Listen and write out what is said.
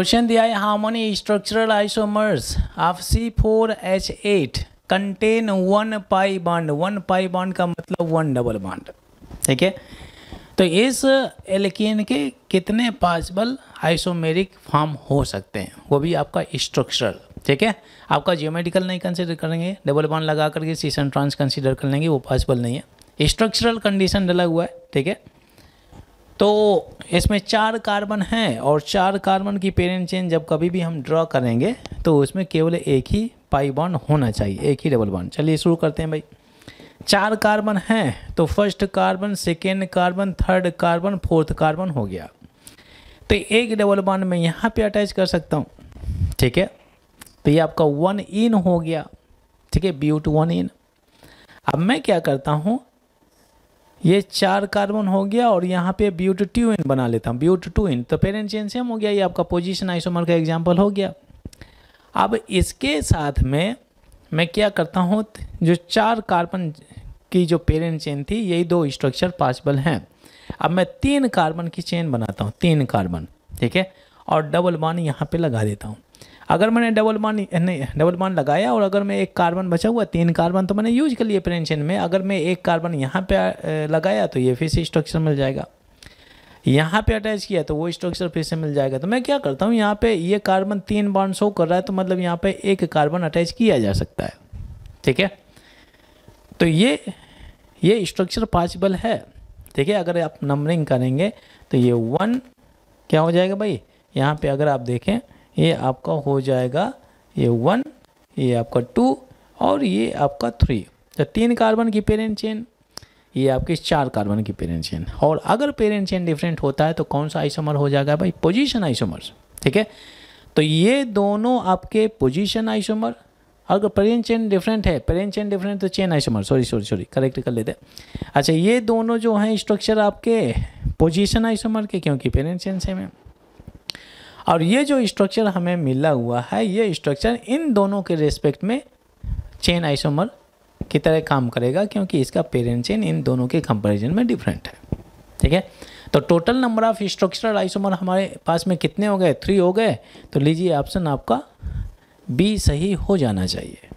question दिया है how many structural isomers of eight contain one pi bond one pi bond का मतलब one double bond ठीक है तो इस एल्केन के कितने पॉसिबल आइसोमेरिक फॉर्म हो सकते हैं वो भी आपका स्ट्रक्चरल ठीक है आपका जियोमेटिकल नहीं कंसिडर करेंगे डबल बॉन्ड लगा करके सीसन ट्रांस कंसिडर कर लेंगे वो पॉसिबल नहीं है स्ट्रक्चरल कंडीशन डला हुआ है ठीक है तो इसमें चार कार्बन हैं और चार कार्बन की पेरेंट चेन जब कभी भी हम ड्रॉ करेंगे तो उसमें केवल एक ही पाई बॉन्ड होना चाहिए एक ही डबल बॉन्ड चलिए शुरू करते हैं भाई चार कार्बन हैं तो first carbon second carbon third carbon fourth carbon हो गया तो एक डबल बॉन्ड मैं यहाँ पे अटैच कर सकता हूँ ठीक है तो ये आपका वन इन हो गया ठीक है ब्यूट वन इन अब मैं क्या करता हूँ ये चार कार्बन हो गया और यहाँ पे ब्यूट टू इन बना लेता हूँ ब्यूट टू इन तो पेरेंट चेन सेम हो गया ये आपका पोजिशन आइसोमर का एग्जाम्पल हो गया अब इसके साथ में मैं क्या करता हूँ जो चार कार्बन की जो पेरेंट चेन थी यही दो स्ट्रक्चर पॉसिबल हैं अब मैं तीन कार्बन की चेन बनाता हूँ तीन कार्बन ठीक है और डबल वन यहाँ पे लगा देता हूँ अगर मैंने डबल बॉन्ड नहीं डबल बॉन्ड लगाया और अगर मैं एक कार्बन बचा हुआ तीन कार्बन तो मैंने यूज कर लिए प्लेन चेन में अगर मैं एक कार्बन यहाँ पे लगाया तो ये फिर से स्ट्रक्चर मिल जाएगा यहाँ पे अटैच किया तो वो स्ट्रक्चर फिर से मिल जाएगा तो मैं क्या करता हूँ यहाँ पे ये कार्बन तीन बॉन्ड शो कर रहा है तो मतलब यहाँ पे एक कार्बन अटैच किया जा सकता है ठीक है तो ये ये स्ट्रक्चर पॉसिबल है ठीक है अगर आप नंबरिंग करेंगे तो ये वन क्या हो जाएगा भाई यहाँ पे अगर आप देखें ये आपका हो जाएगा ये वन ये आपका टू और ये आपका थ्री तो तीन कार्बन की पेरेंट चेन ये आपके चार कार्बन की पेरेंट चेन और अगर पेरेंट चेन डिफरेंट होता है तो कौन सा आइसोमर हो जाएगा भाई पोजीशन आइसोमर्स ठीक है तो ये दोनों आपके पोजीशन आइसोमर अगर पेरेंट चेन डिफरेंट है पेरेंट चेन डिफरेंट तो chain isomer sorry sorry sorry correct कर लेते अच्छा ये दोनों जो हैं स्ट्रक्चर आपके पोजिशन आइसोमर के क्योंकि पेरेंट चेन सेम है और ये जो स्ट्रक्चर हमें मिला हुआ है ये स्ट्रक्चर इन दोनों के रेस्पेक्ट में चेन आइसोमर की तरह काम करेगा क्योंकि इसका पेरेंट चेन इन दोनों के कंपेरिजन में डिफरेंट है ठीक है तो total number of structural isomer हमारे पास में कितने हो गए थ्री हो गए तो लीजिए ऑप्शन आपका बी सही हो जाना चाहिए